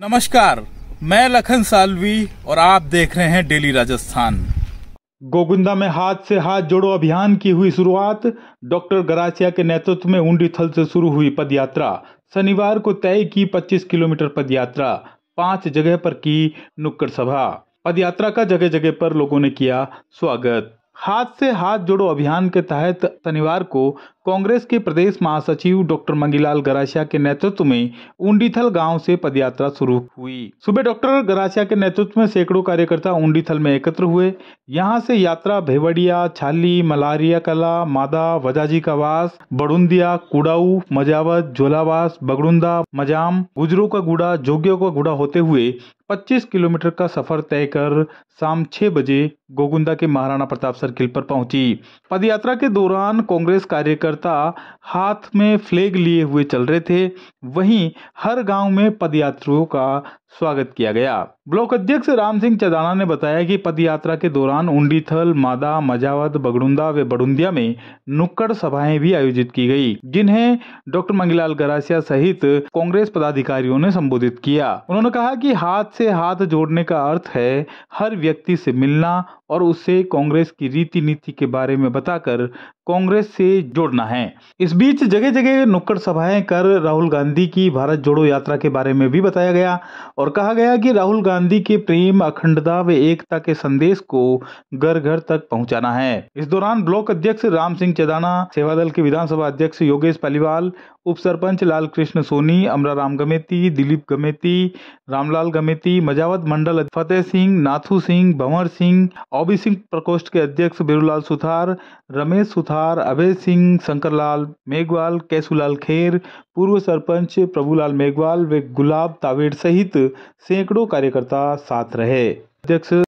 नमस्कार मैं लखन सालवी और आप देख रहे हैं डेली राजस्थान गोगुंदा में हाथ से हाथ जोड़ो अभियान की हुई शुरुआत डॉक्टर गरासिया के नेतृत्व में उंडी थल से शुरू हुई पदयात्रा शनिवार को तय की 25 किलोमीटर पदयात्रा पांच जगह पर की नुक्कड़ सभा पदयात्रा का जगह जगह पर लोगों ने किया स्वागत हाथ से हाथ जोड़ो अभियान के तहत शनिवार को कांग्रेस के प्रदेश महासचिव डॉक्टर मंगीलाल गरासिया के नेतृत्व में उंडीथल गांव से पदयात्रा शुरू हुई सुबह डॉक्टर गरासिया के नेतृत्व में सैकड़ों कार्यकर्ता उंडीथल में एकत्र हुए यहां से यात्रा भेवड़िया छाली मलारिया कला मादा वजाजी वास बड़ुंदिया कुड़ाऊ मजावत झोलावास बगड़ुंदा मजाम गुजरों का गुड़ा जोगियों का गुड़ा होते हुए 25 किलोमीटर का सफर तय कर शाम 6 बजे गोगुंदा के महाराणा प्रताप सर्किल पर पहुंची पदयात्रा के दौरान कांग्रेस कार्यकर्ता कार्यकर्ता हाथ में फ्लैग लिए हुए चल रहे थे वहीं हर गांव में पदयात्रियों का स्वागत किया गया ब्लॉक अध्यक्ष राम सिंह चदाना ने बताया कि पद यात्रा के दौरान उंडीथल मादा मजावत बगड़ुंदा व बड़ुंदिया में नुक्कड़ सभाएं भी आयोजित की गई जिन्हें डॉक्टर मंगीलाल गरासिया सहित कांग्रेस पदाधिकारियों ने संबोधित किया उन्होंने कहा कि हाथ से हाथ जोड़ने का अर्थ है हर व्यक्ति से मिलना और उसे कांग्रेस की रीति नीति के बारे में बताकर कांग्रेस से जोड़ना है इस बीच जगह जगह नुक्कड़ सभाएं कर राहुल गांधी की भारत जोड़ो यात्रा के बारे में भी बताया गया और कहा गया कि राहुल गांधी के प्रेम अखंडता व एकता के संदेश को घर घर तक पहुंचाना है इस दौरान ब्लॉक अध्यक्ष राम सिंह चदाना सेवा दल के विधानसभा अध्यक्ष योगेश पालीवाल उप सरपंच लाल कृष्ण सोनी अमराराम गमेती दिलीप गमेती रामलाल गमेती मजावत मंडल फतेह सिंह नाथू सिंह भंवर सिंह ओबी सिंह प्रकोष्ठ के अध्यक्ष बेरूलाल सुथार रमेश सुथार अभय सिंह शंकरलाल मेघवाल कैसुलाल खेर पूर्व सरपंच प्रभुलाल मेघवाल व गुलाब तावेड़ सहित सैकड़ों कार्यकर्ता साथ रहे अध्यक्ष